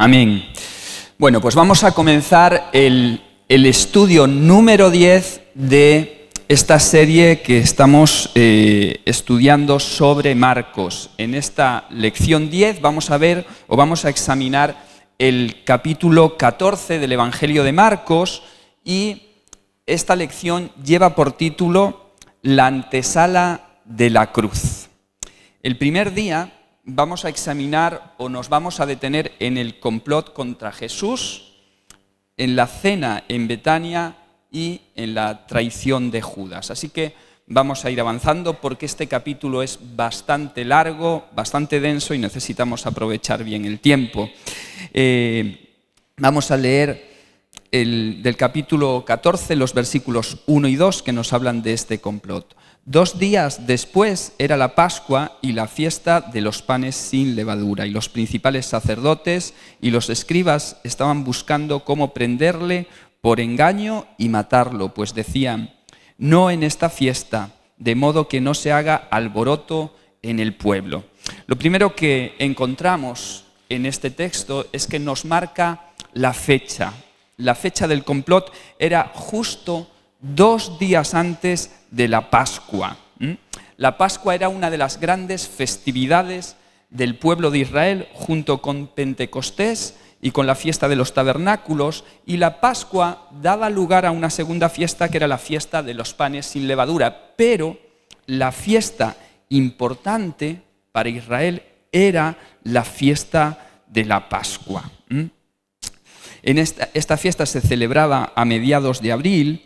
Amén. Bueno, pues vamos a comenzar el, estudio número 10 de esta serie que estamos eh, estudiando sobre Marcos. En esta lección 10 vamos a ver o vamos a examinar el capítulo 14 del Evangelio de Marcos y esta lección lleva por título La antesala de la cruz. El primer día vamos a examinar o nos vamos a detener en el complot contra Jesús, en la cena en Betania y en la traición de Judas. Así que vamos a ir avanzando porque este capítulo es bastante largo, bastante denso y necesitamos aprovechar bien el tiempo. Eh, vamos a leer del capítulo 14, los versículos 1 y 2 que nos hablan de este complot. Dos días después era la Pascua y la fiesta de los panes sin levadura, y los principales sacerdotes y los escribas estaban buscando cómo prenderle por engaño y matarlo, pues decían, no en esta fiesta, de modo que no se haga alboroto en el pueblo. Lo primero que encontramos en este texto es que nos marca la fecha, la fecha del complot era justo dos días antes de la Pascua. La Pascua era una de las grandes festividades del pueblo de Israel junto con Pentecostés y con la fiesta de los tabernáculos, y la Pascua daba lugar a una segunda fiesta que era la fiesta de los panes sin levadura, pero la fiesta importante para Israel era la fiesta de la Pascua esta, esta fiesta se celebraba a mediados de abril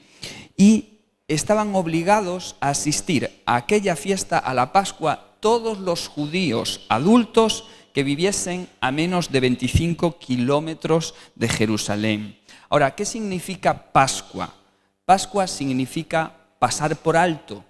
y estaban obligados a asistir a aquella fiesta, a la Pascua, todos los judíos adultos que viviesen a menos de 25 kilómetros de Jerusalén. Ahora, ¿qué significa Pascua? Pascua significa pasar por alto.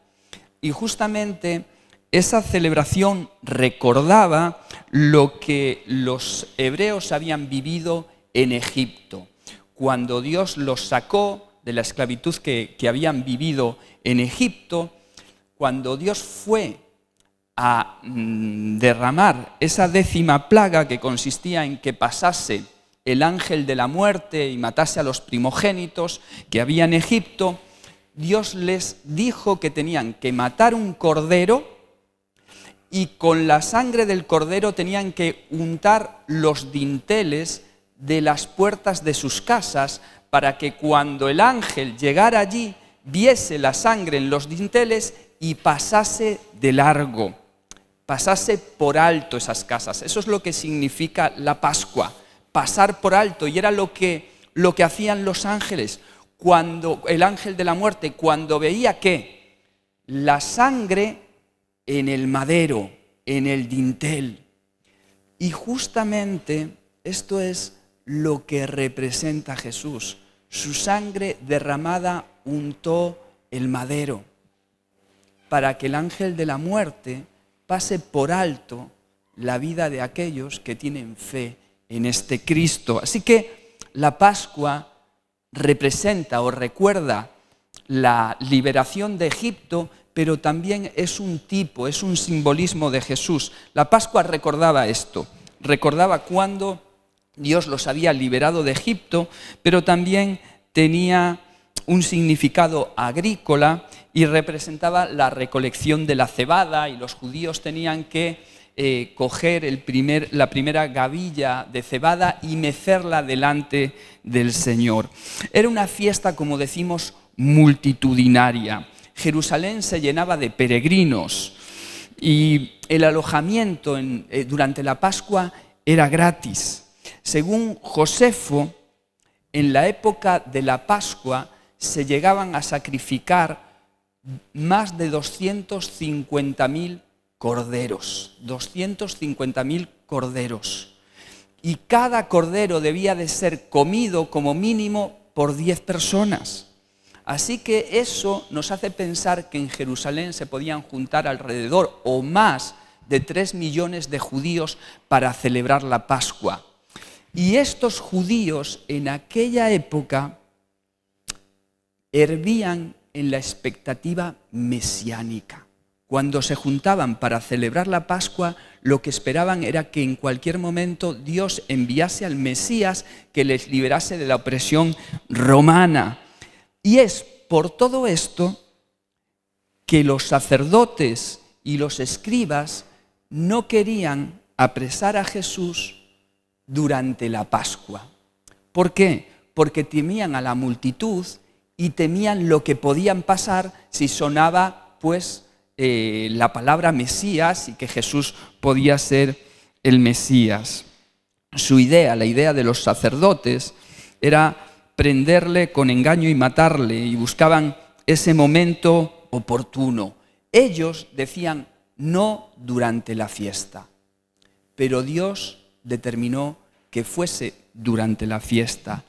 Y justamente esa celebración recordaba lo que los hebreos habían vivido en Egipto, cuando Dios los sacó de la esclavitud que, habían vivido en Egipto, cuando Dios fue a mm, derramar esa décima plaga que consistía en que pasase el ángel de la muerte y matase a los primogénitos que había en Egipto, Dios les dijo que tenían que matar un cordero y con la sangre del cordero tenían que untar los dinteles de las puertas de sus casas para que cuando el ángel llegara allí viese la sangre en los dinteles y pasase de largo, pasase por alto esas casas. Eso es lo que significa la Pascua, pasar por alto. Y era lo que, lo que hacían los ángeles cuando el ángel de la muerte, cuando veía que la sangre en el madero, en el dintel. Y justamente esto es lo que representa Jesús. Su sangre derramada untó el madero para que el ángel de la muerte pase por alto la vida de aquellos que tienen fe en este Cristo. Así que la Pascua representa o recuerda la liberación de Egipto, pero también es un tipo, es un simbolismo de Jesús. La Pascua recordaba esto, recordaba cuando Dios los había liberado de Egipto, pero también tenía un significado agrícola y representaba la recolección de la cebada y los judíos tenían que eh, coger la primera gavilla de cebada y mecerla delante del Señor. Era una fiesta, como decimos, multitudinaria. Jerusalén se llenaba de peregrinos y el alojamiento eh, durante la Pascua era gratis. Según Josefo, en la época de la Pascua se llegaban a sacrificar más de 250.000 corderos, 250.000 corderos. Y cada cordero debía de ser comido como mínimo por 10 personas. Así que eso nos hace pensar que en Jerusalén se podían juntar alrededor o más de 3 millones de judíos para celebrar la Pascua. Y estos judíos en aquella época hervían en la expectativa mesiánica. Cuando se juntaban para celebrar la Pascua, lo que esperaban era que en cualquier momento Dios enviase al Mesías que les liberase de la opresión romana. Y es por todo esto que los sacerdotes y los escribas no querían apresar a Jesús durante la Pascua. ¿Por qué? Porque temían a la multitud y temían lo que podían pasar si sonaba pues eh, la palabra Mesías y que Jesús podía ser el Mesías. Su idea, la idea de los sacerdotes, era prenderle con engaño y matarle y buscaban ese momento oportuno. Ellos decían no durante la fiesta, pero Dios determinó que fuese durante la fiesta.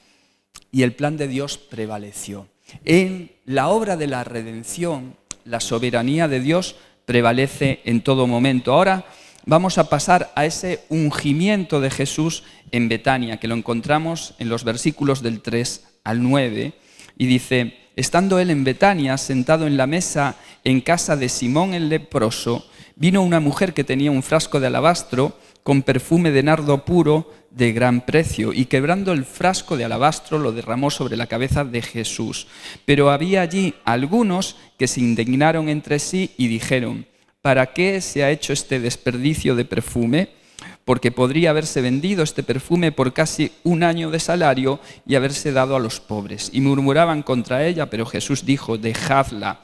Y el plan de Dios prevaleció. En la obra de la redención, la soberanía de Dios prevalece en todo momento. Ahora vamos a pasar a ese ungimiento de Jesús en Betania, que lo encontramos en los versículos del 3 al 9, y dice, estando él en Betania, sentado en la mesa en casa de Simón el leproso, vino una mujer que tenía un frasco de alabastro, con perfume de nardo puro de gran precio, y quebrando el frasco de alabastro lo derramó sobre la cabeza de Jesús. Pero había allí algunos que se indignaron entre sí y dijeron, ¿para qué se ha hecho este desperdicio de perfume? Porque podría haberse vendido este perfume por casi un año de salario y haberse dado a los pobres. Y murmuraban contra ella, pero Jesús dijo, dejadla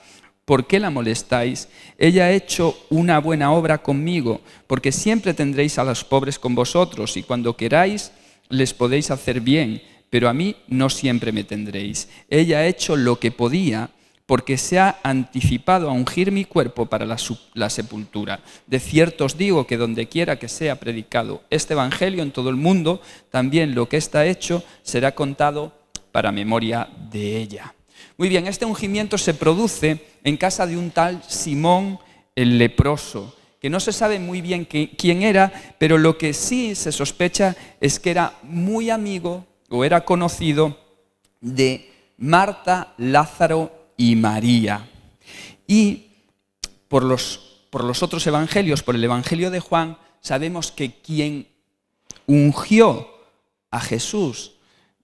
¿Por qué la molestáis? Ella ha hecho una buena obra conmigo, porque siempre tendréis a los pobres con vosotros y cuando queráis les podéis hacer bien, pero a mí no siempre me tendréis. Ella ha hecho lo que podía porque se ha anticipado a ungir mi cuerpo para la, sepultura. De cierto os digo que donde quiera que sea predicado este Evangelio en todo el mundo, también lo que está hecho será contado para memoria de ella. Muy bien, este ungimiento se produce en casa de un tal Simón el leproso, que no se sabe muy bien quién era, pero lo que sí se sospecha es que era muy amigo o era conocido de Marta, Lázaro y María. Y por los, otros evangelios, por el Evangelio de Juan, sabemos que quien ungió a Jesús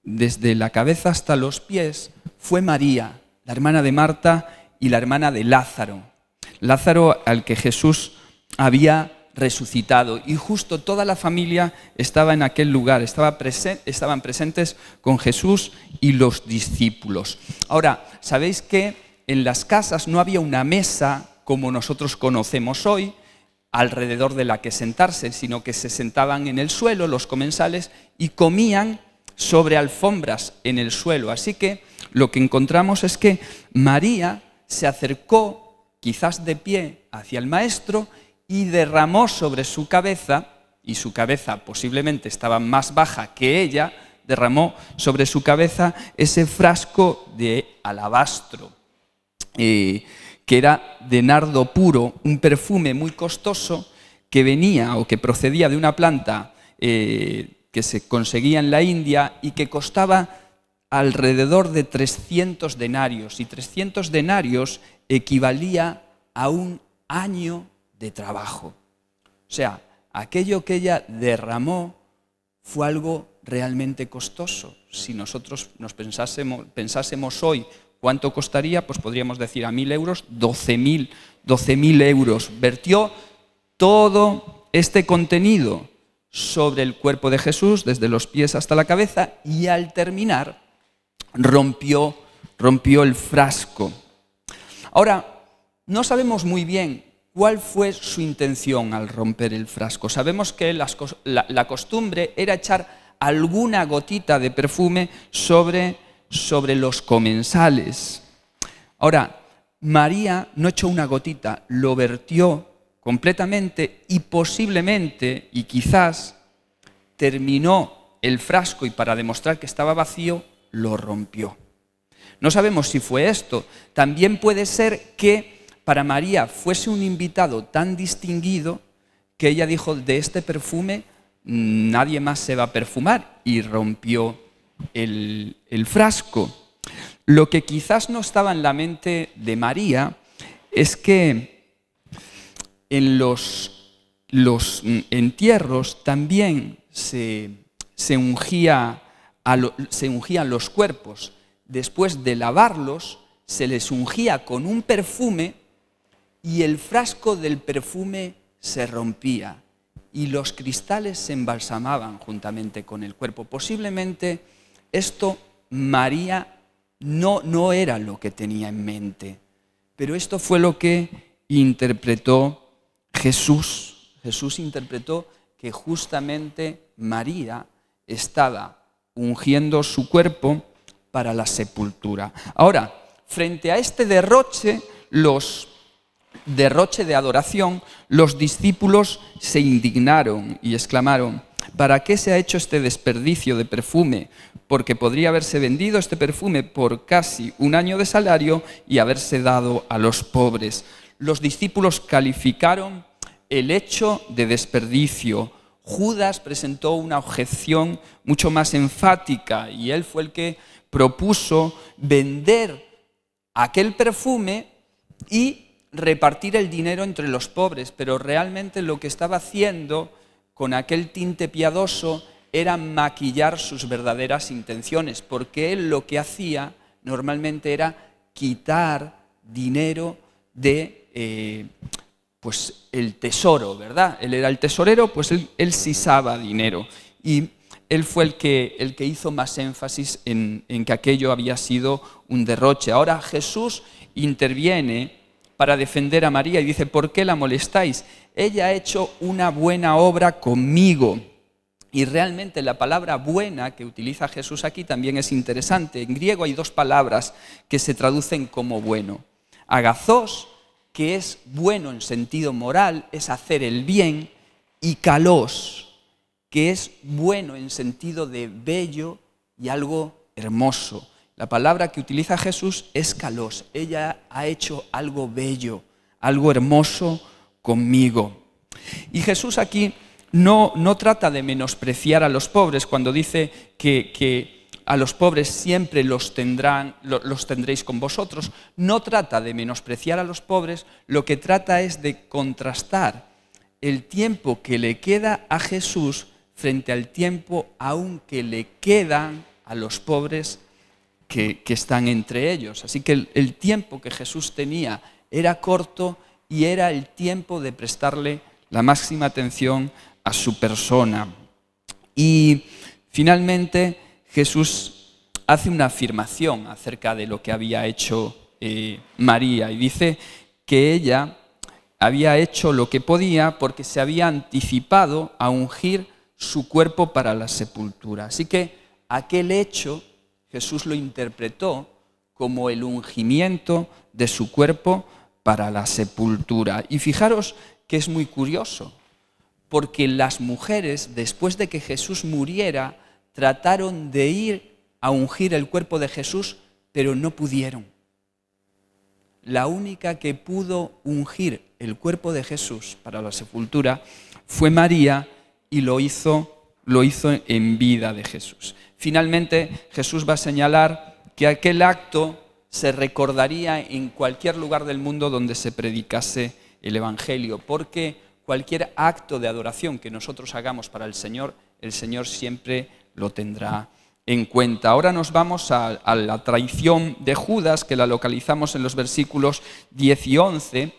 desde la cabeza hasta los pies, fue María, la hermana de Marta y la hermana de Lázaro. Lázaro al que Jesús había resucitado y justo toda la familia estaba en aquel lugar, estaban presentes con Jesús y los discípulos. Ahora, ¿sabéis que en las casas no había una mesa como nosotros conocemos hoy, alrededor de la que sentarse, sino que se sentaban en el suelo los comensales y comían sobre alfombras en el suelo. Así que lo que encontramos es que María se acercó, quizás de pie, hacia el maestro y derramó sobre su cabeza, y su cabeza posiblemente estaba más baja que ella, derramó sobre su cabeza ese frasco de alabastro, eh, que era de nardo puro, un perfume muy costoso que venía o que procedía de una planta eh, que se conseguía en la India y que costaba alrededor de 300 denarios. Y 300 denarios equivalía a un año de trabajo. O sea, aquello que ella derramó fue algo realmente costoso. Si nosotros nos pensásemos, hoy cuánto costaría, pues podríamos decir a mil euros, 12.000 12 euros. Vertió todo este contenido sobre el cuerpo de Jesús, desde los pies hasta la cabeza, y al terminar rompió, rompió el frasco. Ahora, no sabemos muy bien cuál fue su intención al romper el frasco. Sabemos que la, costumbre era echar alguna gotita de perfume sobre, sobre los comensales. Ahora, María no echó una gotita, lo vertió completamente y posiblemente y quizás terminó el frasco y para demostrar que estaba vacío, lo rompió. No sabemos si fue esto. También puede ser que para María fuese un invitado tan distinguido que ella dijo, de este perfume mm, nadie más se va a perfumar y rompió el, el frasco. Lo que quizás no estaba en la mente de María es que en los, entierros también se, se ungían los cuerpos. Después de lavarlos, se les ungía con un perfume y el frasco del perfume se rompía y los cristales se embalsamaban juntamente con el cuerpo. Posiblemente esto María no, no era lo que tenía en mente, pero esto fue lo que interpretó Jesús, Jesús interpretó que justamente María estaba ungiendo su cuerpo para la sepultura. Ahora, frente a este derroche, los derroche de adoración, los discípulos se indignaron y exclamaron, ¿para qué se ha hecho este desperdicio de perfume? Porque podría haberse vendido este perfume por casi un año de salario y haberse dado a los pobres. Los discípulos calificaron el hecho de desperdicio. Judas presentó una objeción mucho más enfática y él fue el que propuso vender aquel perfume y repartir el dinero entre los pobres, pero realmente lo que estaba haciendo con aquel tinte piadoso era maquillar sus verdaderas intenciones, porque él lo que hacía normalmente era quitar dinero de... Eh, pues el tesoro, ¿verdad? Él era el tesorero, pues él, sisaba dinero. Y él fue el que, el que hizo más énfasis en, en que aquello había sido un derroche. Ahora Jesús interviene para defender a María y dice, ¿por qué la molestáis? Ella ha hecho una buena obra conmigo. Y realmente la palabra buena que utiliza Jesús aquí también es interesante. En griego hay dos palabras que se traducen como bueno. Agazos que es bueno en sentido moral, es hacer el bien, y calos, que es bueno en sentido de bello y algo hermoso. La palabra que utiliza Jesús es calos, Ella ha hecho algo bello, algo hermoso conmigo. Y Jesús aquí no, no trata de menospreciar a los pobres cuando dice que, que a los pobres siempre los, tendrán, los tendréis con vosotros, no trata de menospreciar a los pobres, lo que trata es de contrastar el tiempo que le queda a Jesús frente al tiempo aún que le quedan a los pobres que, están entre ellos. Así que el tiempo que Jesús tenía era corto y era el tiempo de prestarle la máxima atención a su persona. Y finalmente, Jesús hace una afirmación acerca de lo que había hecho eh, María y dice que ella había hecho lo que podía porque se había anticipado a ungir su cuerpo para la sepultura. Así que aquel hecho Jesús lo interpretó como el ungimiento de su cuerpo para la sepultura. Y fijaros que es muy curioso, porque las mujeres, después de que Jesús muriera, trataron de ir a ungir el cuerpo de Jesús, pero no pudieron. La única que pudo ungir el cuerpo de Jesús para la sepultura fue María y lo hizo, lo hizo en vida de Jesús. Finalmente, Jesús va a señalar que aquel acto se recordaría en cualquier lugar del mundo donde se predicase el Evangelio, porque cualquier acto de adoración que nosotros hagamos para el Señor, el Señor siempre lo tendrá en cuenta. Ahora nos vamos a, la traición de Judas, que la localizamos en los versículos 10 y 11,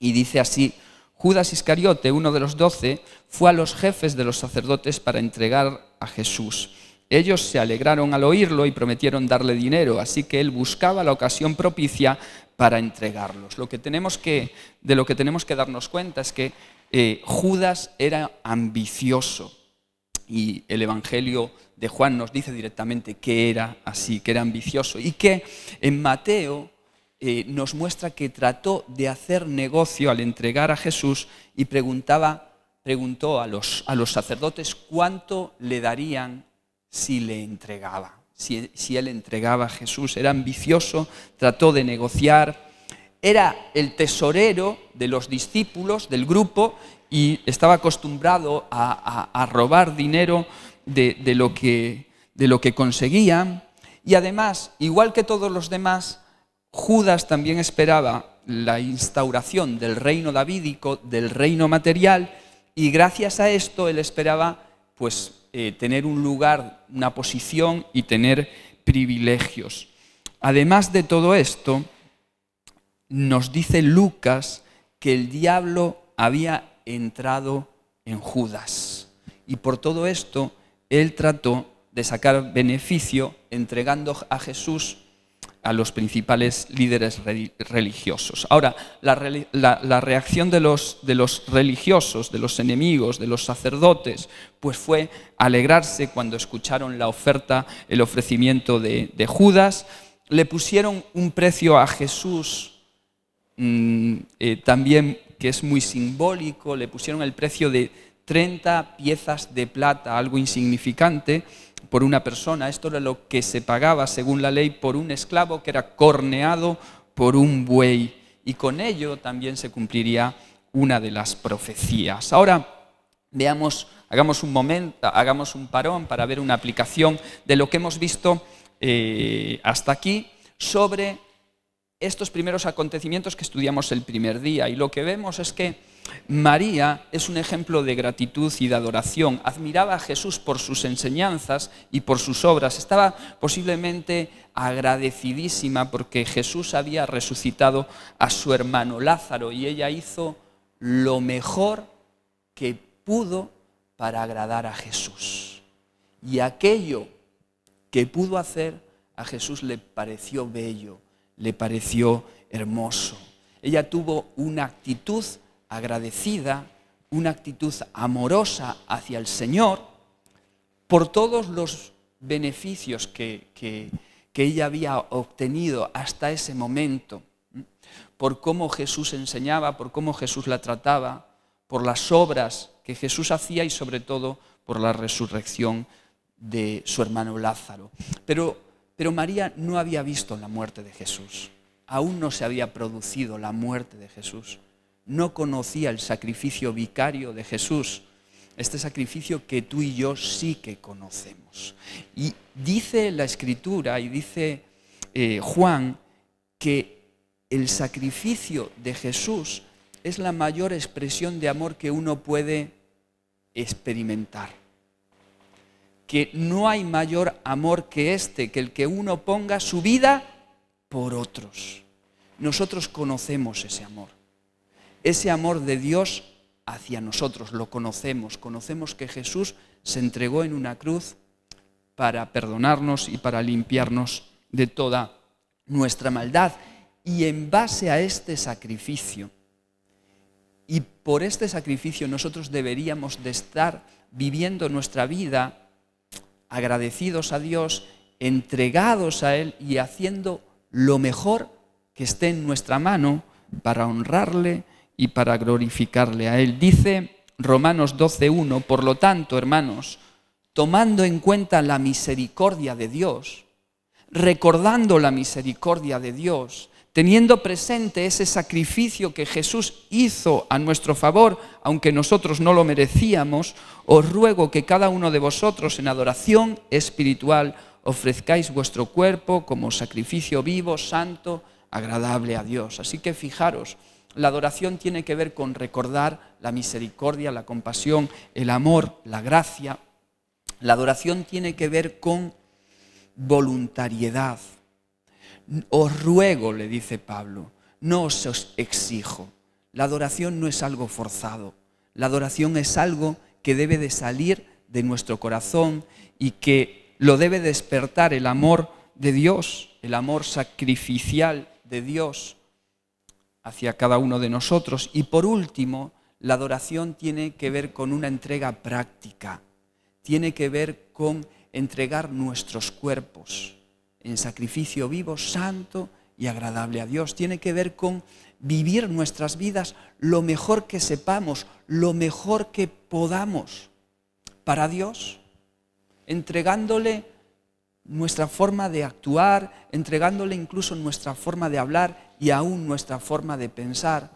y dice así, Judas Iscariote, uno de los doce, fue a los jefes de los sacerdotes para entregar a Jesús. Ellos se alegraron al oírlo y prometieron darle dinero, así que él buscaba la ocasión propicia para entregarlos. Lo que tenemos que, de lo que tenemos que darnos cuenta es que eh, Judas era ambicioso, y el Evangelio de Juan nos dice directamente que era así, que era ambicioso y que en Mateo eh, nos muestra que trató de hacer negocio al entregar a Jesús y preguntaba, preguntó a los, a los sacerdotes cuánto le darían si le entregaba, si, si él entregaba a Jesús. Era ambicioso, trató de negociar, era el tesorero de los discípulos, del grupo, y estaba acostumbrado a, robar dinero de, lo que, de lo que conseguía. Y además, igual que todos los demás, Judas también esperaba la instauración del reino davídico, del reino material, y gracias a esto él esperaba pues, eh, tener un lugar, una posición y tener privilegios. Además de todo esto, nos dice Lucas que el diablo había entrado en Judas. Y por todo esto, él trató de sacar beneficio entregando a Jesús a los principales líderes religiosos. Ahora, la, reacción de los, de los, religiosos, de los enemigos, de los sacerdotes, pues fue alegrarse cuando escucharon la oferta, el ofrecimiento de, Judas. Le pusieron un precio a Jesús mm, eh, también que es muy simbólico, le pusieron el precio de 30 piezas de plata, algo insignificante, por una persona. Esto era lo que se pagaba, según la ley, por un esclavo que era corneado por un buey. Y con ello también se cumpliría una de las profecías. Ahora veamos, hagamos un momento, hagamos un parón para ver una aplicación de lo que hemos visto eh, hasta aquí sobre estos primeros acontecimientos que estudiamos el primer día. Y lo que vemos es que María es un ejemplo de gratitud y de adoración. Admiraba a Jesús por sus enseñanzas y por sus obras. Estaba posiblemente agradecidísima porque Jesús había resucitado a su hermano Lázaro y ella hizo lo mejor que pudo para agradar a Jesús. Y aquello que pudo hacer a Jesús le pareció bello le pareció hermoso. Ella tuvo una actitud agradecida, una actitud amorosa hacia el Señor por todos los beneficios que, que, ella había obtenido hasta ese momento, por cómo Jesús enseñaba, por cómo Jesús la trataba, por las obras que Jesús hacía y sobre todo por la resurrección de su hermano Lázaro. Pero pero María no había visto la muerte de Jesús, aún no se había producido la muerte de Jesús, no conocía el sacrificio vicario de Jesús, este sacrificio que tú y yo sí que conocemos. Y dice la escritura y dice eh, Juan que el sacrificio de Jesús es la mayor expresión de amor que uno puede experimentar que no hay mayor amor que este, que el que uno ponga su vida por otros. Nosotros conocemos ese amor. Ese amor de Dios hacia nosotros lo conocemos. Conocemos que Jesús se entregó en una cruz para perdonarnos y para limpiarnos de toda nuestra maldad. Y en base a este sacrificio, y por este sacrificio nosotros deberíamos de estar viviendo nuestra vida agradecidos a Dios, entregados a Él y haciendo lo mejor que esté en nuestra mano para honrarle y para glorificarle a Él. Dice Romanos 12.1, por lo tanto, hermanos, tomando en cuenta la misericordia de Dios, recordando la misericordia de Dios, teniendo presente ese sacrificio que Jesús hizo a nuestro favor, aunque nosotros no lo merecíamos, os ruego que cada uno de vosotros en adoración espiritual ofrezcáis vuestro cuerpo como sacrificio vivo, santo, agradable a Dios. Así que fijaros, la adoración tiene que ver con recordar la misericordia, la compasión, el amor, la gracia. La adoración tiene que ver con voluntariedad, os ruego, le dice Pablo, no os exijo. La adoración no es algo forzado. La adoración es algo que debe de salir de nuestro corazón y que lo debe despertar el amor de Dios, el amor sacrificial de Dios hacia cada uno de nosotros. Y por último, la adoración tiene que ver con una entrega práctica, tiene que ver con entregar nuestros cuerpos, en sacrificio vivo, santo y agradable a Dios. Tiene que ver con vivir nuestras vidas lo mejor que sepamos, lo mejor que podamos para Dios, entregándole nuestra forma de actuar, entregándole incluso nuestra forma de hablar y aún nuestra forma de pensar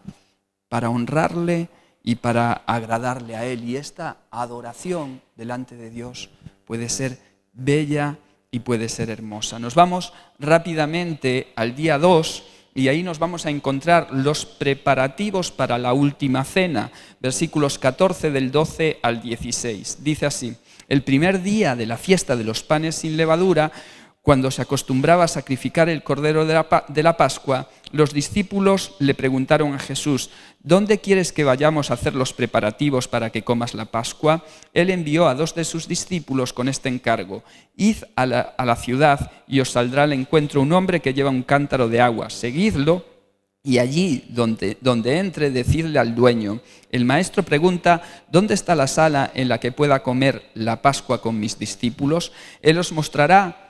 para honrarle y para agradarle a Él. Y esta adoración delante de Dios puede ser bella y puede ser hermosa. Nos vamos rápidamente al día 2 y ahí nos vamos a encontrar los preparativos para la última cena, versículos 14 del 12 al 16. Dice así, el primer día de la fiesta de los panes sin levadura, cuando se acostumbraba a sacrificar el cordero de la, de la Pascua, los discípulos le preguntaron a Jesús, ¿dónde quieres que vayamos a hacer los preparativos para que comas la Pascua? Él envió a dos de sus discípulos con este encargo, id a la, ciudad y os saldrá al encuentro un hombre que lleva un cántaro de agua, seguidlo y allí donde, donde, entre, decidle al dueño. El maestro pregunta, ¿dónde está la sala en la que pueda comer la Pascua con mis discípulos? Él os mostrará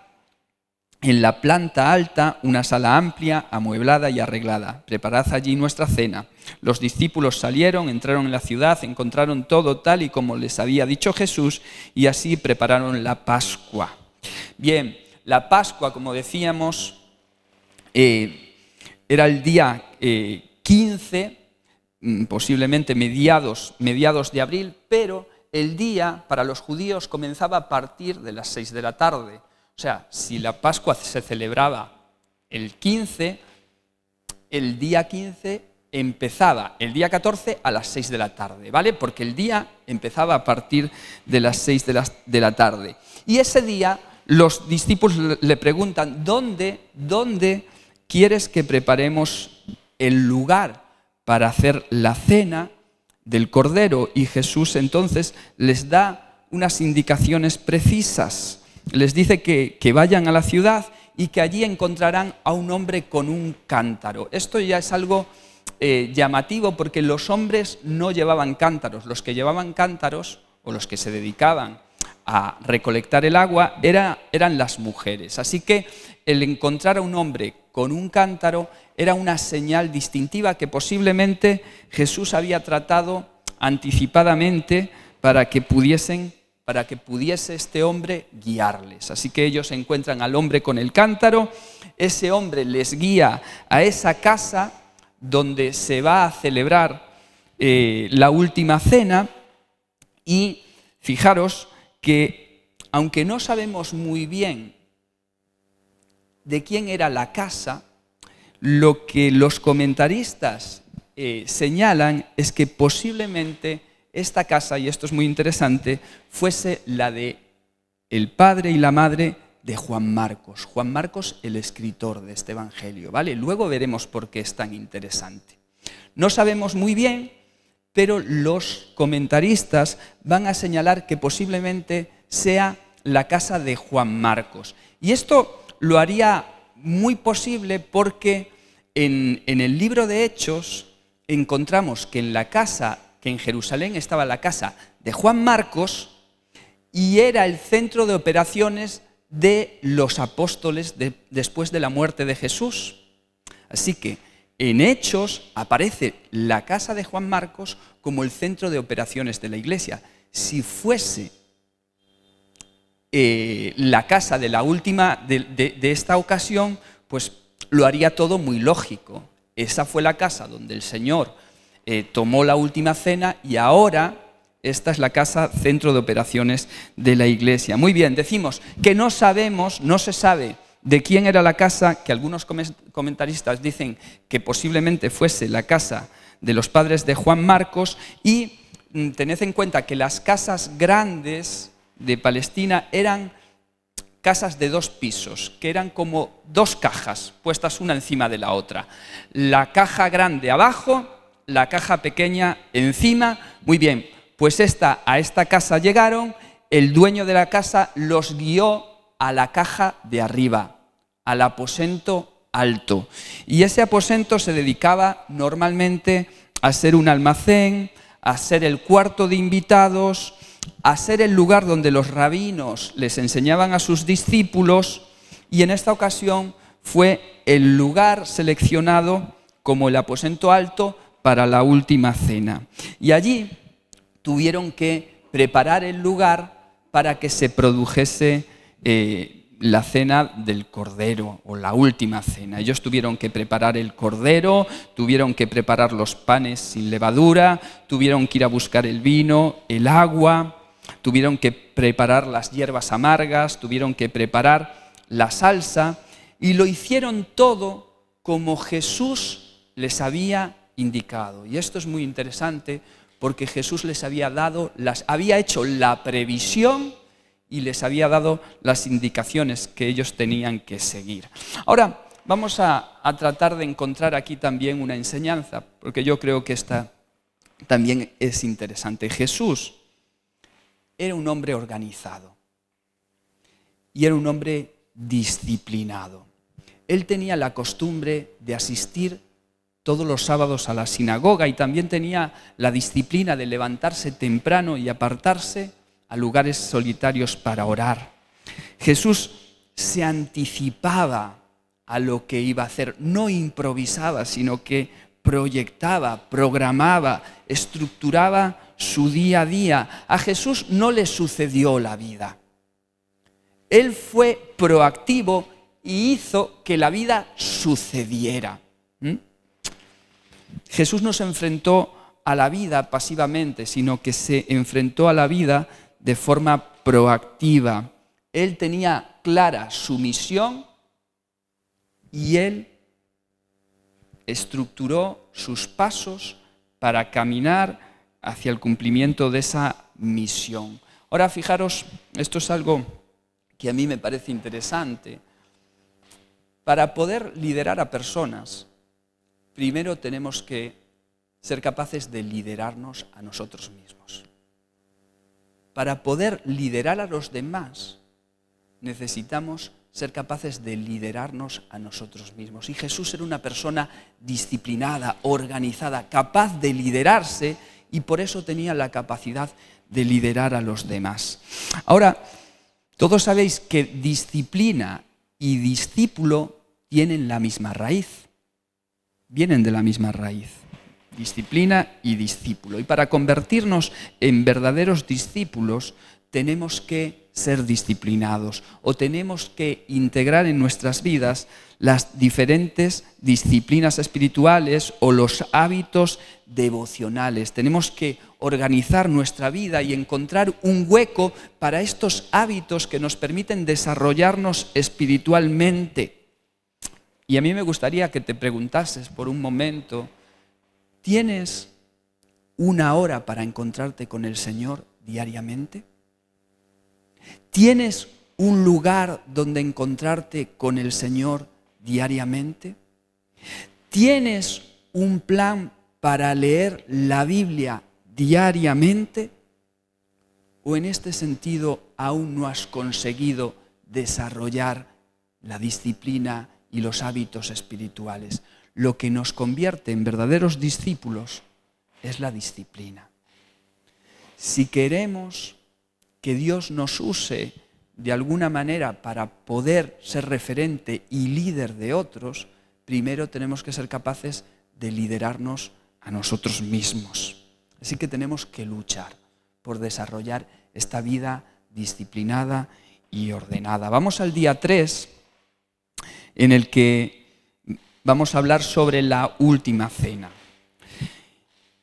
en la planta alta, una sala amplia, amueblada y arreglada. Preparad allí nuestra cena. Los discípulos salieron, entraron en la ciudad, encontraron todo tal y como les había dicho Jesús, y así prepararon la Pascua. Bien, la Pascua, como decíamos, eh, era el día 15, eh, mm, posiblemente mediados, mediados de abril, pero el día para los judíos comenzaba a partir de las 6 de la tarde o sea, si la Pascua se celebraba el 15, el día 15 empezaba el día 14 a las 6 de la tarde, ¿vale? Porque el día empezaba a partir de las 6 de la, de la tarde. Y ese día los discípulos le preguntan, ¿dónde, dónde quieres que preparemos el lugar para hacer la cena del Cordero? Y Jesús entonces les da unas indicaciones precisas les dice que, vayan a la ciudad y que allí encontrarán a un hombre con un cántaro. Esto ya es algo eh, llamativo porque los hombres no llevaban cántaros. Los que llevaban cántaros o los que se dedicaban a recolectar el agua eran las mujeres. Así que el encontrar a un hombre con un cántaro era una señal distintiva que posiblemente Jesús había tratado anticipadamente para que pudiesen para que pudiese este hombre guiarles. Así que ellos encuentran al hombre con el cántaro, ese hombre les guía a esa casa donde se va a celebrar eh, la última cena y fijaros que aunque no sabemos muy bien de quién era la casa, lo que los comentaristas eh, señalan es que posiblemente esta casa, y esto es muy interesante, fuese la de el padre y la madre de Juan Marcos. Juan Marcos, el escritor de este Evangelio, ¿vale? Luego veremos por qué es tan interesante. No sabemos muy bien, pero los comentaristas van a señalar que posiblemente sea la casa de Juan Marcos. Y esto lo haría muy posible porque en, en el libro de Hechos encontramos que en la casa que en Jerusalén estaba la casa de Juan Marcos y era el centro de operaciones de los apóstoles después de la muerte de Jesús. Así que en Hechos aparece la casa de Juan Marcos como el centro de operaciones de la iglesia. Si fuese eh, la casa de la última de esta ocasión, pues lo haría todo muy lógico. Esa fue la casa donde el Señor eh, tomó la última cena y ahora esta es la casa centro de operaciones de la iglesia. Muy bien, decimos que no sabemos, no se sabe de quién era la casa, que algunos comentaristas dicen que posiblemente fuese la casa de los padres de Juan Marcos y mm, tened en cuenta que las casas grandes de Palestina eran casas de dos pisos, que eran como dos cajas puestas una encima de la otra. La caja grande abajo la caja pequeña encima. Muy bien, pues esta, a esta casa llegaron, el dueño de la casa los guió a la caja de arriba, al aposento alto. Y ese aposento se dedicaba normalmente a ser un almacén, a ser el cuarto de invitados, a ser el lugar donde los rabinos les enseñaban a sus discípulos y en esta ocasión fue el lugar seleccionado como el aposento alto para la última cena. Y allí tuvieron que preparar el lugar para que se produjese eh, la cena del cordero o la última cena. Ellos tuvieron que preparar el cordero, tuvieron que preparar los panes sin levadura, tuvieron que ir a buscar el vino, el agua, tuvieron que preparar las hierbas amargas, tuvieron que preparar la salsa y lo hicieron todo como Jesús les había indicado. Y esto es muy interesante porque Jesús les había dado, las, había hecho la previsión y les había dado las indicaciones que ellos tenían que seguir. Ahora, vamos a, a tratar de encontrar aquí también una enseñanza, porque yo creo que esta también es interesante. Jesús era un hombre organizado y era un hombre disciplinado. Él tenía la costumbre de asistir todos los sábados a la sinagoga y también tenía la disciplina de levantarse temprano y apartarse a lugares solitarios para orar. Jesús se anticipaba a lo que iba a hacer, no improvisaba, sino que proyectaba, programaba, estructuraba su día a día. A Jesús no le sucedió la vida. Él fue proactivo y hizo que la vida sucediera. Jesús no se enfrentó a la vida pasivamente, sino que se enfrentó a la vida de forma proactiva. Él tenía clara su misión y él estructuró sus pasos para caminar hacia el cumplimiento de esa misión. Ahora fijaros, esto es algo que a mí me parece interesante. Para poder liderar a personas, primero tenemos que ser capaces de liderarnos a nosotros mismos. Para poder liderar a los demás, necesitamos ser capaces de liderarnos a nosotros mismos. Y Jesús era una persona disciplinada, organizada, capaz de liderarse y por eso tenía la capacidad de liderar a los demás. Ahora, todos sabéis que disciplina y discípulo tienen la misma raíz vienen de la misma raíz, disciplina y discípulo. Y para convertirnos en verdaderos discípulos tenemos que ser disciplinados o tenemos que integrar en nuestras vidas las diferentes disciplinas espirituales o los hábitos devocionales. Tenemos que organizar nuestra vida y encontrar un hueco para estos hábitos que nos permiten desarrollarnos espiritualmente. Y a mí me gustaría que te preguntases por un momento, ¿tienes una hora para encontrarte con el Señor diariamente? ¿Tienes un lugar donde encontrarte con el Señor diariamente? ¿Tienes un plan para leer la Biblia diariamente? ¿O en este sentido aún no has conseguido desarrollar la disciplina y los hábitos espirituales. Lo que nos convierte en verdaderos discípulos es la disciplina. Si queremos que Dios nos use de alguna manera para poder ser referente y líder de otros, primero tenemos que ser capaces de liderarnos a nosotros mismos. Así que tenemos que luchar por desarrollar esta vida disciplinada y ordenada. Vamos al día 3 en el que vamos a hablar sobre la última cena.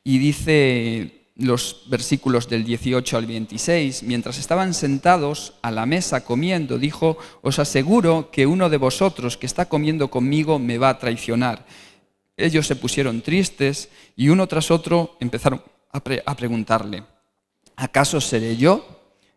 Y dice los versículos del 18 al 26, mientras estaban sentados a la mesa comiendo, dijo, os aseguro que uno de vosotros que está comiendo conmigo me va a traicionar. Ellos se pusieron tristes y uno tras otro empezaron a, a preguntarle, ¿acaso seré yo?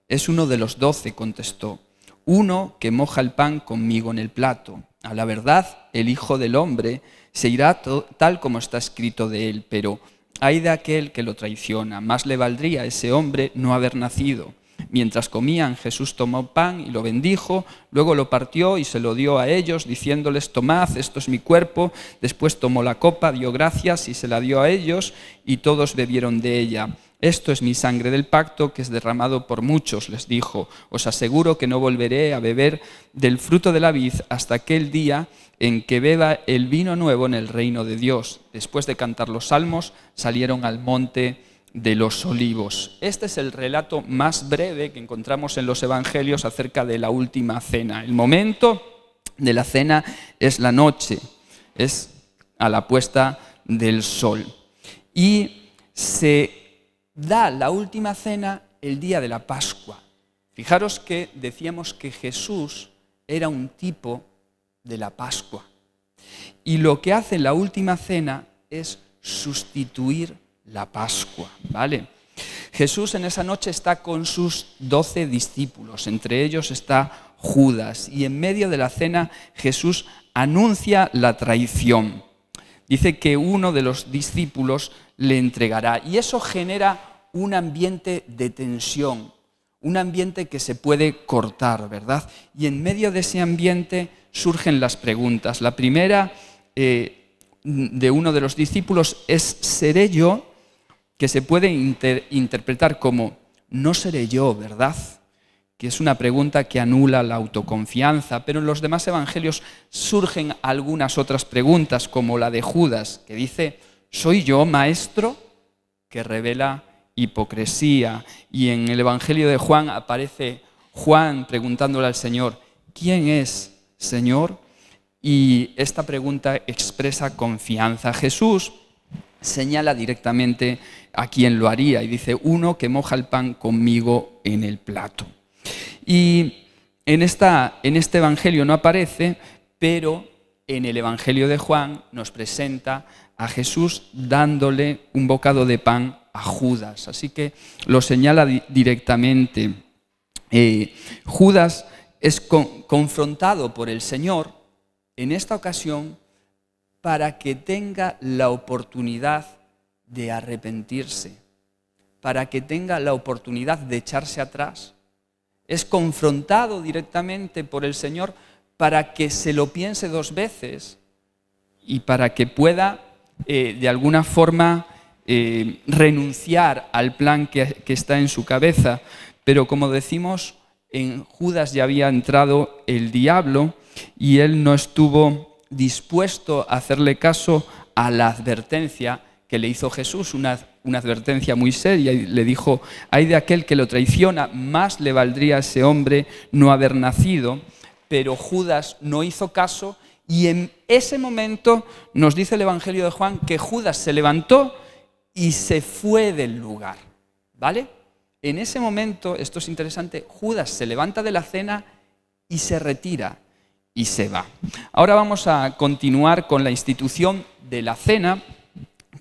Es uno de los doce, contestó, uno que moja el pan conmigo en el plato. A la verdad, el Hijo del Hombre se irá tal como está escrito de él, pero hay de aquel que lo traiciona. Más le valdría a ese hombre no haber nacido. Mientras comían, Jesús tomó pan y lo bendijo, luego lo partió y se lo dio a ellos, diciéndoles, tomad, esto es mi cuerpo. Después tomó la copa, dio gracias y se la dio a ellos, y todos bebieron de ella. Esto es mi sangre del pacto que es derramado por muchos, les dijo. Os aseguro que no volveré a beber del fruto de la vid hasta aquel día en que beba el vino nuevo en el reino de Dios. Después de cantar los salmos, salieron al monte de los olivos. Este es el relato más breve que encontramos en los evangelios acerca de la última cena. El momento de la cena es la noche, es a la puesta del sol. Y se da la última cena el día de la Pascua. Fijaros que decíamos que Jesús era un tipo de la Pascua. Y lo que hace la última cena es sustituir la Pascua, ¿vale? Jesús en esa noche está con sus doce discípulos, entre ellos está Judas, y en medio de la cena Jesús anuncia la traición. Dice que uno de los discípulos le entregará, y eso genera un ambiente de tensión, un ambiente que se puede cortar, ¿verdad? Y en medio de ese ambiente surgen las preguntas. La primera eh, de uno de los discípulos es, ¿seré yo? que se puede interpretar como, no seré yo, ¿verdad? que es una pregunta que anula la autoconfianza, pero en los demás evangelios surgen algunas otras preguntas, como la de Judas, que dice, ¿soy yo maestro? que revela hipocresía. Y en el Evangelio de Juan aparece Juan preguntándole al Señor, ¿quién es Señor? Y esta pregunta expresa confianza. Jesús señala directamente a quien lo haría y dice, uno que moja el pan conmigo en el plato. Y en, esta, en este Evangelio no aparece, pero en el Evangelio de Juan nos presenta a Jesús dándole un bocado de pan Judas. Así que lo señala directamente. Eh, Judas es confrontado por el Señor en esta ocasión para que tenga la oportunidad de arrepentirse, para que tenga la oportunidad de echarse atrás. Es confrontado directamente por el Señor para que se lo piense dos veces y para que pueda, eh, de alguna forma, eh, renunciar al plan que, está en su cabeza, pero como decimos, en Judas ya había entrado el diablo y él no estuvo dispuesto a hacerle caso a la advertencia que le hizo Jesús, una, una, advertencia muy seria, le dijo, hay de aquel que lo traiciona, más le valdría a ese hombre no haber nacido, pero Judas no hizo caso y en ese momento nos dice el Evangelio de Juan que Judas se levantó y se fue del lugar. ¿Vale? En ese momento, esto es interesante, Judas se levanta de la cena y se retira y se va. Ahora vamos a continuar con la institución de la cena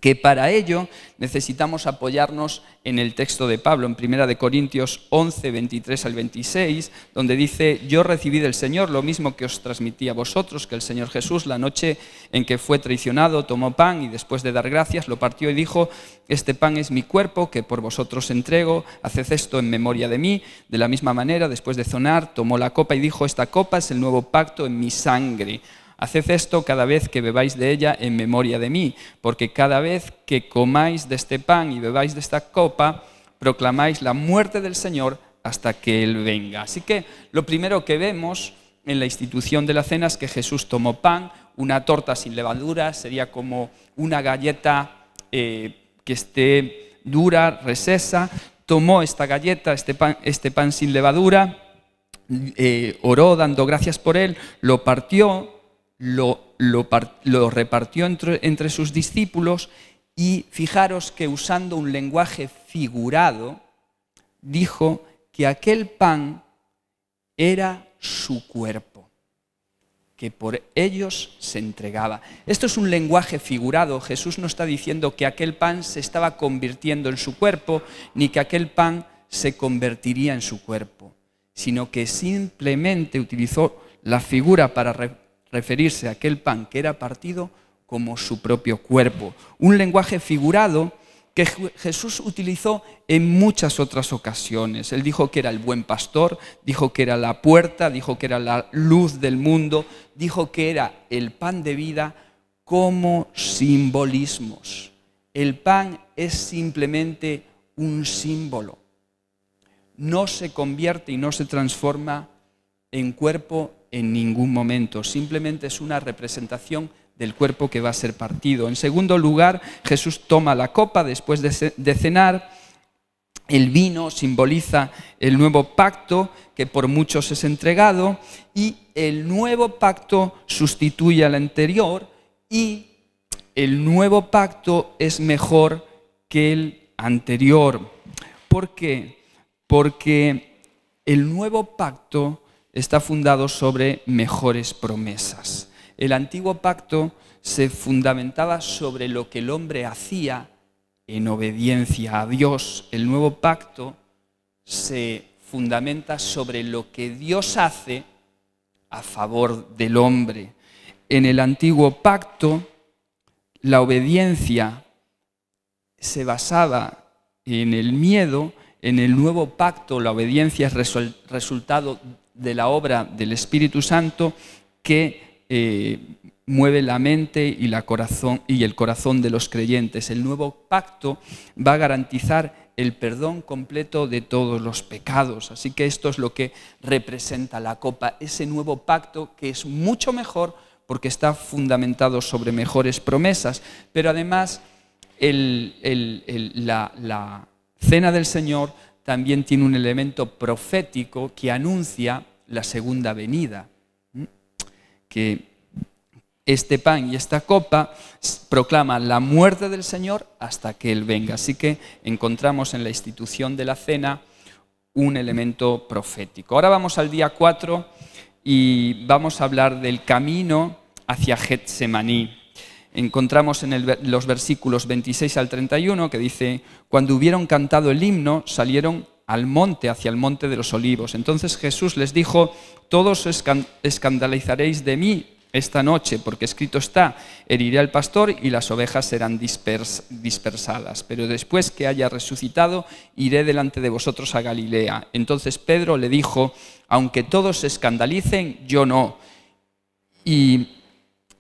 que para ello necesitamos apoyarnos en el texto de Pablo, en Primera de Corintios 11, 23 al 26, donde dice, yo recibí del Señor lo mismo que os transmití a vosotros, que el Señor Jesús la noche en que fue traicionado tomó pan y después de dar gracias lo partió y dijo, este pan es mi cuerpo que por vosotros entrego, haced esto en memoria de mí. De la misma manera, después de zonar, tomó la copa y dijo, esta copa es el nuevo pacto en mi sangre Haced esto cada vez que bebáis de ella en memoria de mí, porque cada vez que comáis de este pan y bebáis de esta copa, proclamáis la muerte del Señor hasta que Él venga. Así que lo primero que vemos en la institución de la cena es que Jesús tomó pan, una torta sin levadura, sería como una galleta eh, que esté dura, recesa, tomó esta galleta, este pan, este sin levadura, eh, oró dando gracias por él, lo partió, lo, repartió entre, entre sus discípulos y fijaros que usando un lenguaje figurado, dijo que aquel pan era su cuerpo, que por ellos se entregaba. Esto es un lenguaje figurado. Jesús no está diciendo que aquel pan se estaba convirtiendo en su cuerpo, ni que aquel pan se convertiría en su cuerpo, sino que simplemente utilizó la figura para referirse a aquel pan que era partido como su propio cuerpo. Un lenguaje figurado que Jesús utilizó en muchas otras ocasiones. Él dijo que era el buen pastor, dijo que era la puerta, dijo que era la luz del mundo, dijo que era el pan de vida como simbolismos. El pan es simplemente un símbolo. No se convierte y no se transforma en cuerpo en ningún momento, simplemente es una representación del cuerpo que va a ser partido. En segundo lugar, Jesús toma la copa después de cenar. El vino simboliza el nuevo pacto que por muchos es entregado y el nuevo pacto sustituye al anterior y el nuevo pacto es mejor que el anterior. ¿Por qué? Porque el nuevo pacto está fundado sobre mejores promesas. El antiguo pacto se fundamentaba sobre lo que el hombre hacía en obediencia a Dios. El nuevo pacto se fundamenta sobre lo que Dios hace a favor del hombre. En el antiguo pacto, la obediencia se basaba en el miedo, en el nuevo pacto la obediencia es resultado de la obra del Espíritu Santo que eh, mueve la mente y, el corazón de los creyentes. El nuevo pacto va a garantizar el perdón completo de todos los pecados. Así que esto es lo que representa la copa, ese nuevo pacto que es mucho mejor porque está fundamentado sobre mejores promesas, pero además la cena del Señor también tiene un elemento profético que anuncia la segunda venida. Que este pan y esta copa proclaman la muerte del Señor hasta que Él venga. Así que encontramos en la institución de la cena un elemento profético. Ahora vamos al día 4 y vamos a hablar del camino hacia Getsemaní encontramos en los versículos 26 al 31 que dice, cuando hubieron cantado el himno, salieron al monte, hacia el monte de los olivos. Entonces Jesús les dijo, todos escandalizaréis de mí esta noche, porque escrito está, heriré al pastor y las ovejas serán dispersadas. Pero después que haya resucitado, iré delante de vosotros a Galilea. Entonces Pedro le dijo, aunque todos se escandalicen, yo no. Y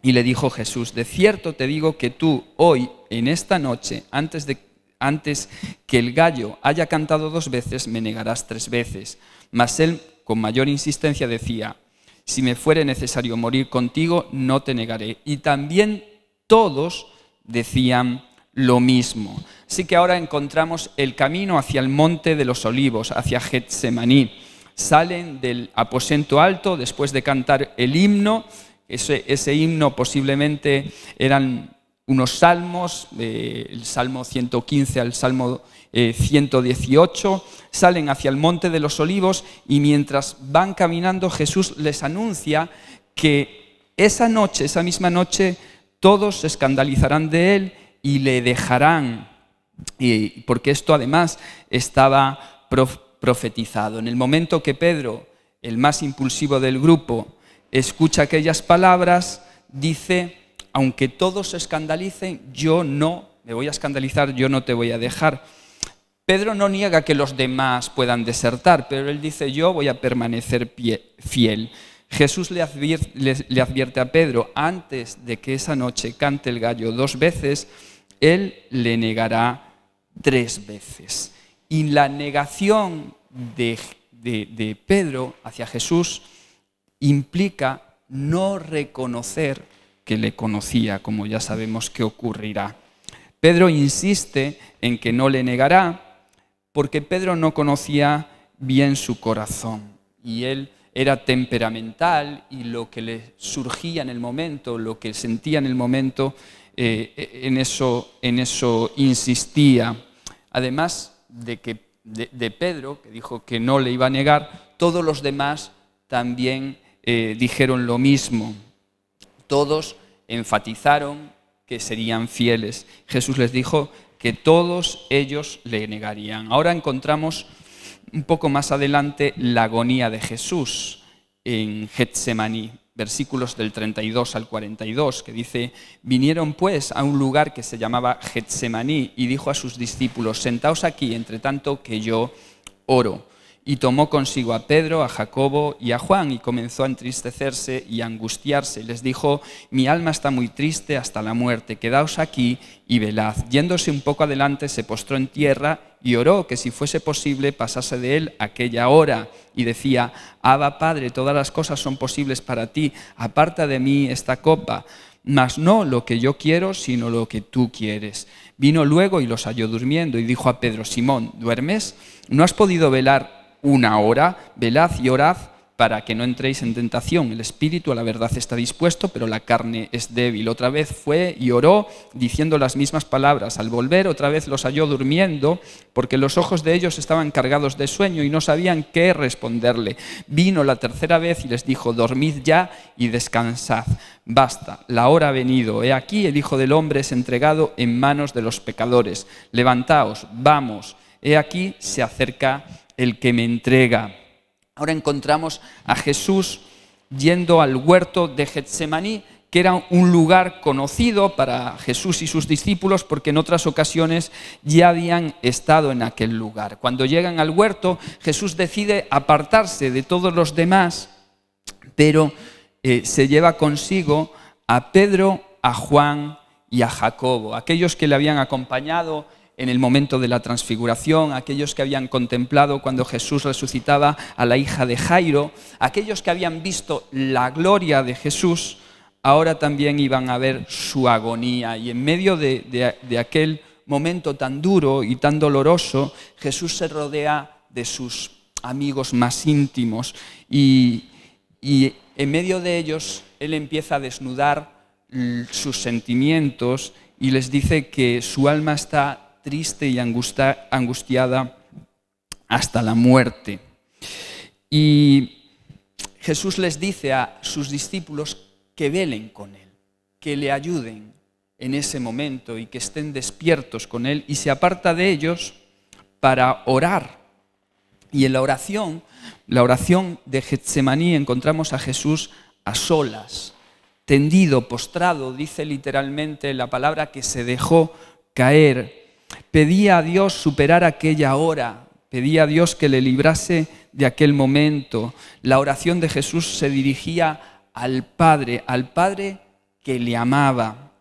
y le dijo Jesús, de cierto te digo que tú hoy, en esta noche, antes, de, antes que el gallo haya cantado dos veces, me negarás tres veces. Mas él con mayor insistencia decía, si me fuere necesario morir contigo, no te negaré. Y también todos decían lo mismo. Así que ahora encontramos el camino hacia el monte de los olivos, hacia Getsemaní. Salen del aposento alto después de cantar el himno ese, himno posiblemente eran unos salmos, eh, el Salmo 115 al Salmo 118, eh, salen hacia el Monte de los Olivos y mientras van caminando Jesús les anuncia que esa noche, esa misma noche, todos se escandalizarán de él y le dejarán, y porque esto además estaba profetizado. En el momento que Pedro, el más impulsivo del grupo, escucha aquellas palabras, dice, aunque todos se escandalicen, yo no me voy a escandalizar, yo no te voy a dejar. Pedro no niega que los demás puedan desertar, pero él dice, yo voy a permanecer fiel. Jesús le advierte, a Pedro, antes de que esa noche cante el gallo dos veces, él le negará tres veces. Y la negación de Pedro hacia Jesús implica no reconocer que le conocía, como ya sabemos que ocurrirá. Pedro insiste en que no le negará, porque Pedro no conocía bien su corazón y él era temperamental y lo que le surgía en el momento, lo que sentía en el momento, eh, e, en, eso, en eso insistía. Además de, que, de Pedro, que dijo que no le iba a negar, todos los demás también eh, dijeron lo mismo. Todos enfatizaron que serían fieles. Jesús les dijo que todos ellos le negarían. Ahora encontramos un poco más adelante la agonía de Jesús en Getsemaní, versículos del 32 al 42, que dice, vinieron pues a un lugar que se llamaba Getsemaní y dijo a sus discípulos, sentaos aquí entre tanto que yo oro. Y tomó consigo a Pedro, a Jacobo y a Juan y comenzó a entristecerse y a angustiarse. Les dijo, mi alma está muy triste hasta la muerte, quedaos aquí y velad. Yéndose un poco adelante, se postró en tierra y oró que si fuese posible pasase de él aquella hora. Y decía, Abba Padre, todas las cosas son posibles para ti, aparta de mí esta copa mas no lo que yo quiero, sino lo que tú quieres. Vino luego y los halló durmiendo y dijo a Pedro, Simón, ¿duermes? ¿No has podido velar una hora, velad y orad para que no entréis en tentación. El espíritu a la verdad está dispuesto, pero la carne es débil. Otra vez fue y oró diciendo las mismas palabras. Al volver otra vez los halló durmiendo, porque los ojos de ellos estaban cargados de sueño y no sabían qué responderle. Vino la tercera vez y les dijo, dormid ya y descansad. Basta, la hora ha venido. He aquí el Hijo del Hombre es entregado en manos de los pecadores. Levantaos, vamos. He aquí se acerca el que me entrega. Ahora encontramos a Jesús yendo al huerto de Getsemaní, que era un lugar conocido para Jesús y sus discípulos porque en otras ocasiones ya habían estado en aquel lugar. Cuando llegan al huerto, Jesús decide apartarse de todos los demás, pero eh, se lleva consigo a Pedro, a Juan y a Jacobo, aquellos que le habían acompañado en el momento de la transfiguración, aquellos que habían contemplado cuando Jesús resucitaba a la hija de Jairo, aquellos que habían visto la gloria de Jesús, ahora también iban a ver su agonía. Y en medio de, aquel momento tan duro y tan doloroso, Jesús se rodea de sus amigos más íntimos y, y en medio de ellos Él empieza a desnudar sus sentimientos y les dice que su alma está triste y angustiada hasta la muerte. Y Jesús les dice a sus discípulos que velen con Él, que le ayuden en ese momento y que estén despiertos con Él y se aparta de ellos para orar. Y en la oración, la oración de Getsemaní, encontramos a Jesús a solas, tendido, postrado, dice literalmente la palabra que se dejó caer Pedía a Dios superar aquella hora, pedía a Dios que le librase de aquel momento. La oración de Jesús se dirigía al Padre, al Padre que le amaba.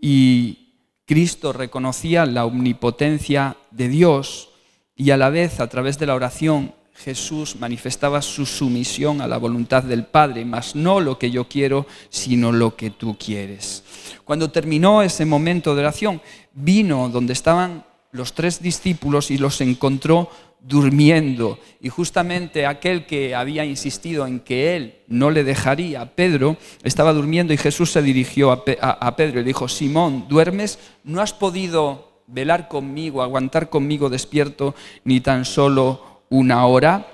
Y Cristo reconocía la omnipotencia de Dios y a la vez a través de la oración Jesús manifestaba su sumisión a la voluntad del Padre, mas no lo que yo quiero, sino lo que tú quieres. Cuando terminó ese momento de oración, vino donde estaban los tres discípulos y los encontró durmiendo. Y justamente aquel que había insistido en que él no le dejaría, Pedro, estaba durmiendo y Jesús se dirigió a, a Pedro y le dijo, Simón, ¿duermes? ¿No has podido velar conmigo, aguantar conmigo despierto ni tan solo una hora.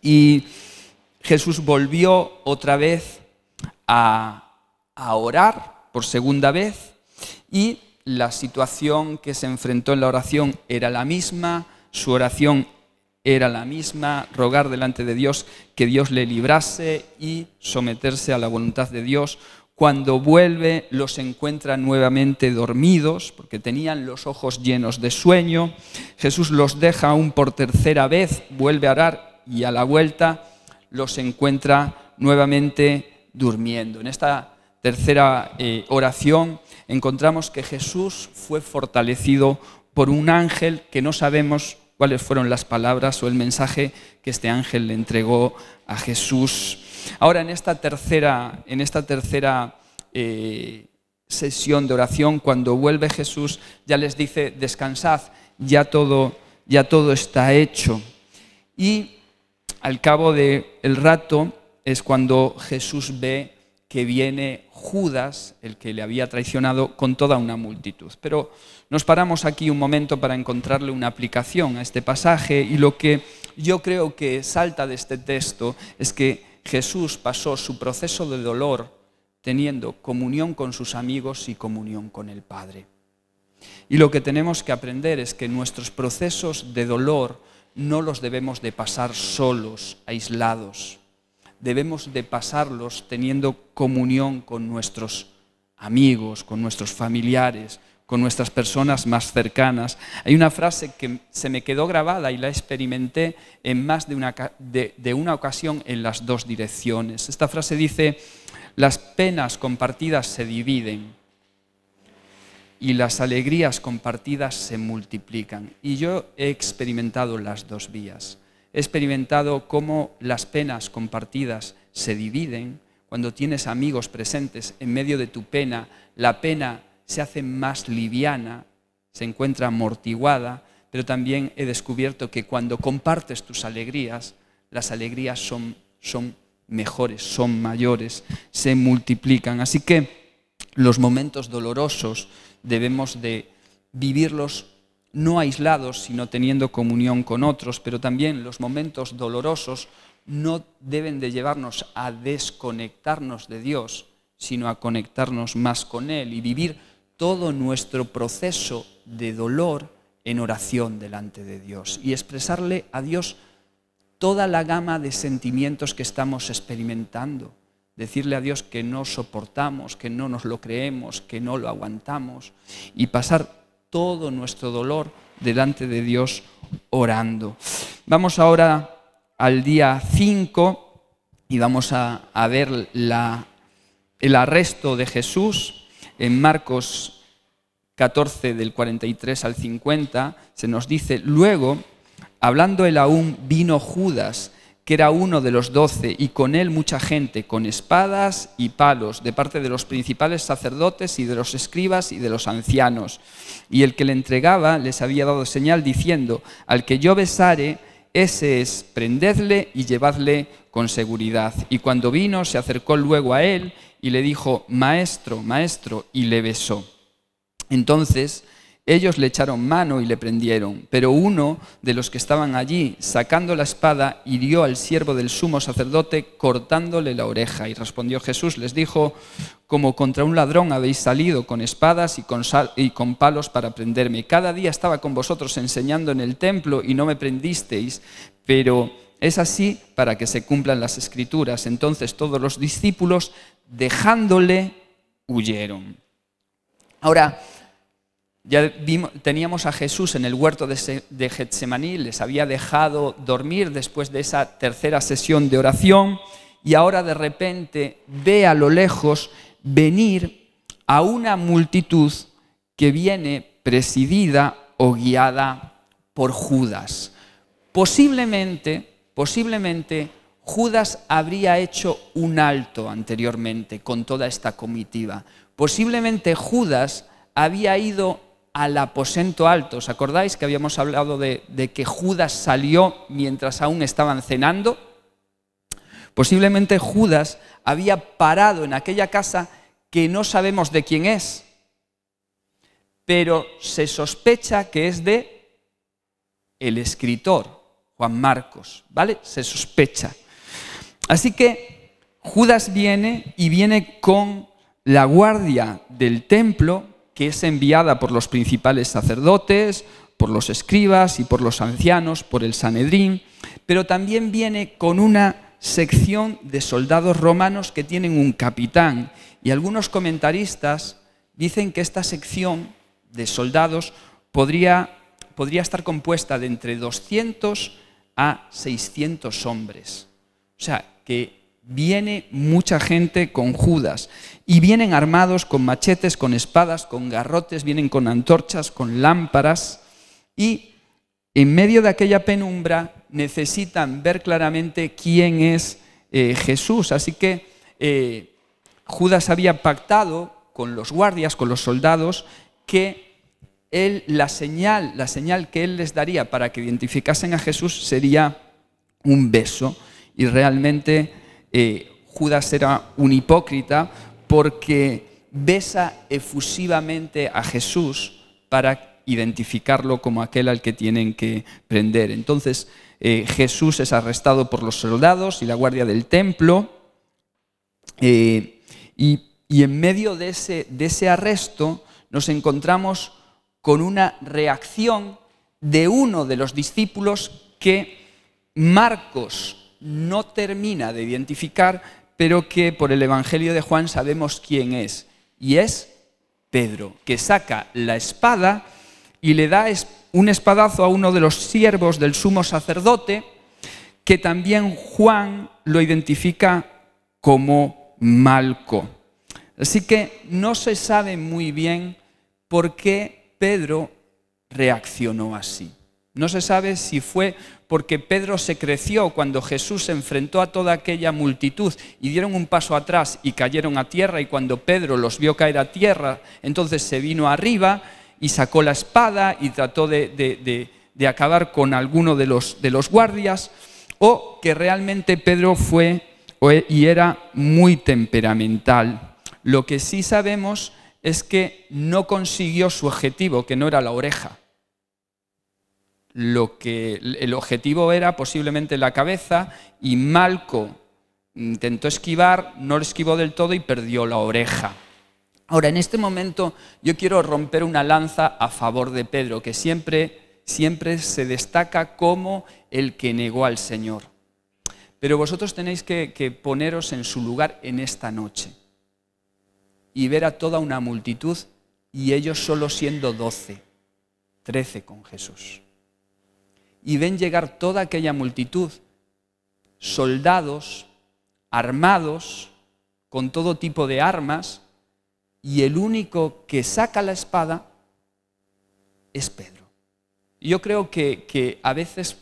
Y Jesús volvió otra vez a, orar por segunda vez y la situación que se enfrentó en la oración era la misma, su oración era la misma, rogar delante de Dios que Dios le librase y someterse a la voluntad de Dios, cuando vuelve los encuentra nuevamente dormidos porque tenían los ojos llenos de sueño. Jesús los deja aún por tercera vez, vuelve a orar y a la vuelta los encuentra nuevamente durmiendo. En esta tercera eh, oración encontramos que Jesús fue fortalecido por un ángel que no sabemos cuáles fueron las palabras o el mensaje que este ángel le entregó a Jesús. Ahora, en esta tercera, en esta tercera eh, sesión de oración, cuando vuelve Jesús, ya les dice, descansad, ya todo, ya todo está hecho. Y al cabo del el rato es cuando Jesús ve que viene Judas, el que le había traicionado, con toda una multitud. Pero nos paramos aquí un momento para encontrarle una aplicación a este pasaje y lo que yo creo que salta de este texto es que Jesús pasó su proceso de dolor teniendo comunión con sus amigos y comunión con el Padre. Y lo que tenemos que aprender es que nuestros procesos de dolor no los debemos de pasar solos, aislados. Debemos de pasarlos teniendo comunión con nuestros amigos, con nuestros familiares, con nuestras personas más cercanas. Hay una frase que se me quedó grabada y la experimenté en más de una, de, una ocasión en las dos direcciones. Esta frase dice, las penas compartidas se dividen y las alegrías compartidas se multiplican. Y yo he experimentado las dos vías. He experimentado cómo las penas compartidas se dividen. Cuando tienes amigos presentes en medio de tu pena, la pena se hace más liviana, se encuentra amortiguada, pero también he descubierto que cuando compartes tus alegrías, las alegrías son, mejores, son mayores, se multiplican. Así que los momentos dolorosos debemos de vivirlos no aislados, sino teniendo comunión con otros, pero también los momentos dolorosos no deben de llevarnos a desconectarnos de Dios, sino a conectarnos más con Él y vivir todo nuestro proceso de dolor en oración delante de Dios y expresarle a Dios toda la gama de sentimientos que estamos experimentando. Decirle a Dios que no soportamos, que no nos lo creemos, que no lo aguantamos y pasar todo nuestro dolor delante de Dios orando. Vamos ahora al día 5 y vamos a, ver el arresto de Jesús en Marcos 14 del 43 al 50, se nos dice, luego, hablando él aún, vino Judas, que era uno de los doce, y con él mucha gente, con espadas y palos, de parte de los principales sacerdotes y de los escribas y de los ancianos. Y el que le entregaba les había dado señal diciendo, al que yo besare, ese es, prendedle y llevadle con seguridad. Y cuando vino, se acercó luego a él y le dijo, Maestro, maestro, y le besó. Entonces ellos le echaron mano y le prendieron, pero uno de los que estaban allí, sacando la espada, hirió al siervo del sumo sacerdote cortándole la oreja. Y respondió Jesús, les dijo, como contra un ladrón habéis salido con espadas y con, y con palos para prenderme. Cada día estaba con vosotros enseñando en el templo y no me prendisteis, pero es así para que se cumplan las escrituras. Entonces todos los discípulos dejándole, huyeron. Ahora, ya vimos, teníamos a Jesús en el huerto de Getsemaní, les había dejado dormir después de esa tercera sesión de oración y ahora de repente ve a lo lejos venir a una multitud que viene presidida o guiada por Judas. Posiblemente, posiblemente Judas habría hecho un alto anteriormente con toda esta comitiva. Posiblemente Judas había ido al aposento alto. ¿Os acordáis que habíamos hablado de, que Judas salió mientras aún estaban cenando? Posiblemente Judas había parado en aquella casa que no sabemos de quién es, pero se sospecha que es de el escritor, Juan Marcos, ¿vale? Se sospecha. Así que Judas viene y viene con la guardia del templo, que es enviada por los principales sacerdotes, por los escribas y por los ancianos, por el Sanedrín, pero también viene con una sección de soldados romanos que tienen un capitán. Y algunos comentaristas dicen que esta sección de soldados podría, podría estar compuesta de entre 200 a 600 hombres. O sea, que viene mucha gente con Judas y vienen armados con machetes, con espadas, con garrotes, vienen con antorchas, con lámparas y en medio de aquella penumbra necesitan ver claramente quién es eh, Jesús. Así que eh, Judas había pactado con los guardias, con los soldados, que él, la señal, la señal que él les daría para que identificasen a Jesús sería un beso y realmente eh, Judas era un hipócrita porque besa efusivamente a Jesús para identificarlo como aquel al que tienen que prender. Entonces eh, Jesús es arrestado por los soldados y la guardia del templo eh, y, en medio de ese, de ese arresto nos encontramos con una reacción de uno de los discípulos que Marcos no termina de identificar, pero que por el Evangelio de Juan sabemos quién es. Y es Pedro, que saca la espada y le da un espadazo a uno de los siervos del sumo sacerdote, que también Juan lo identifica como Malco. Así que no se sabe muy bien por qué Pedro reaccionó así. No se sabe si fue porque Pedro se creció cuando Jesús se enfrentó a toda aquella multitud y dieron un paso atrás y cayeron a tierra y cuando Pedro los vio caer a tierra, entonces se vino arriba y sacó la espada y trató de, de acabar con alguno de los, de los guardias, o que realmente Pedro fue e, y era muy temperamental. Lo que sí sabemos es que no consiguió su objetivo, que no era la oreja lo que el objetivo era posiblemente la cabeza y Malco intentó esquivar, no lo esquivó del todo y perdió la oreja. Ahora, en este momento yo quiero romper una lanza a favor de Pedro, que siempre, siempre se destaca como el que negó al Señor. Pero vosotros tenéis que, que poneros en su lugar en esta noche y ver a toda una multitud y ellos solo siendo doce, trece con Jesús y ven llegar toda aquella multitud, soldados, armados, con todo tipo de armas, y el único que saca la espada es Pedro. Yo creo que, a veces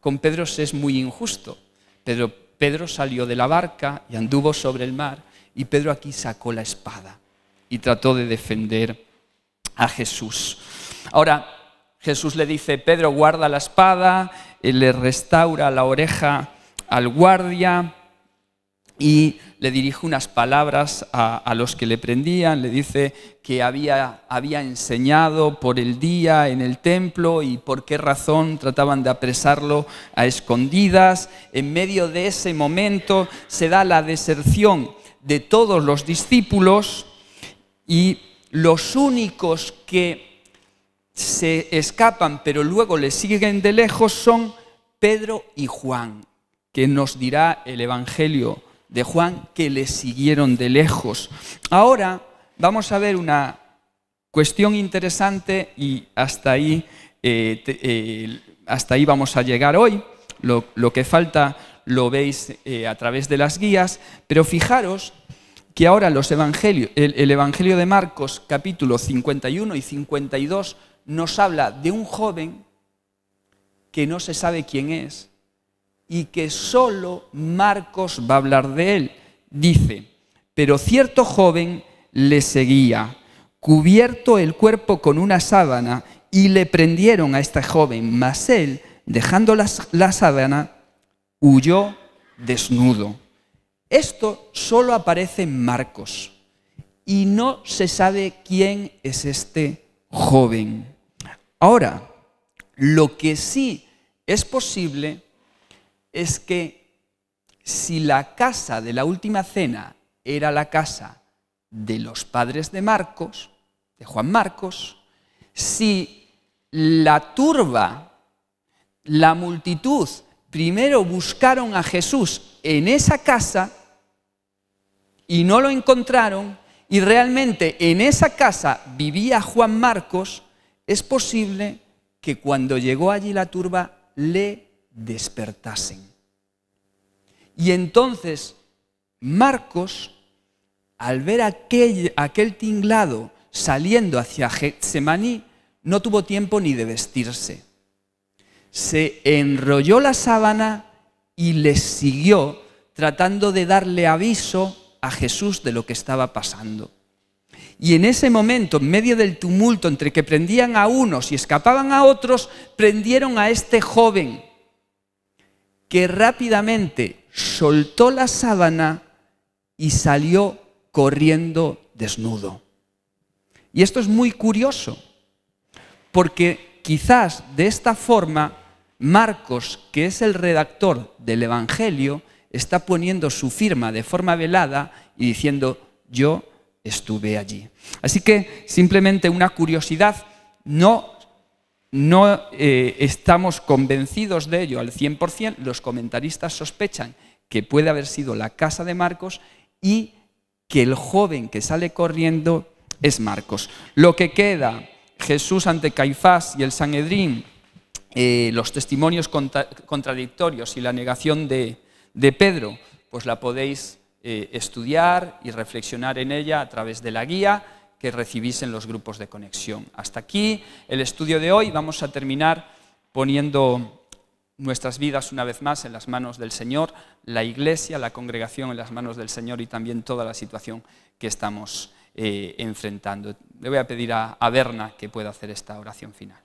con Pedro se es muy injusto. pero Pedro salió de la barca y anduvo sobre el mar, y Pedro aquí sacó la espada y trató de defender a Jesús. Ahora, Jesús le dice, Pedro, guarda la espada, le restaura la oreja al guardia y le dirige unas palabras a, a los que le prendían, le dice que había, había, enseñado por el día en el templo y por qué razón trataban de apresarlo a escondidas. En medio de ese momento se da la deserción de todos los discípulos y los únicos que se escapan pero luego le siguen de lejos son Pedro y Juan, que nos dirá el Evangelio de Juan que le siguieron de lejos. Ahora vamos a ver una cuestión interesante y hasta ahí, eh, eh, hasta ahí vamos a llegar hoy. Lo, que falta lo veis eh, a través de las guías, pero fijaros que ahora los evangelios, el, el Evangelio de Marcos capítulo 51 y 52 nos habla de un joven que no se sabe quién es y que solo Marcos va a hablar de él. Dice, pero cierto joven le seguía, cubierto el cuerpo con una sábana, y le prendieron a este joven, mas él, dejando la, sábana, huyó desnudo. Esto solo aparece en Marcos y no se sabe quién es este joven. Ahora, lo que sí es posible es que si la casa de la última cena era la casa de los padres de Marcos, de Juan Marcos, si la turba, la multitud, primero buscaron a Jesús en esa casa y no lo encontraron, y realmente en esa casa vivía Juan Marcos, es posible que cuando llegó allí la turba le despertasen. Y entonces Marcos, al ver aquel, tinglado saliendo hacia Getsemaní, no tuvo tiempo ni de vestirse. Se enrolló la sábana y les siguió tratando de darle aviso a Jesús de lo que estaba pasando. Y en ese momento, en medio del tumulto entre que prendían a unos y escapaban a otros, prendieron a este joven que rápidamente soltó la sábana y salió corriendo desnudo. Y esto es muy curioso, porque quizás de esta forma Marcos, que es el redactor del Evangelio, está poniendo su firma de forma velada y diciendo, yo estuve allí. Así que simplemente una curiosidad, no, no eh, estamos convencidos de ello al 100%, los comentaristas sospechan que puede haber sido la casa de Marcos y que el joven que sale corriendo es Marcos. Lo que queda, Jesús ante Caifás y el Sanedrín, eh, los testimonios contradictorios y la negación de Pedro, pues la podéis eh, estudiar y reflexionar en ella a través de la guía que recibís en los grupos de conexión. Hasta aquí el estudio de hoy. Vamos a terminar poniendo nuestras vidas una vez más en las manos del Señor, la iglesia, la congregación en las manos del Señor y también toda la situación que estamos eh, enfrentando. Le voy a pedir a, a Berna que pueda hacer esta oración final.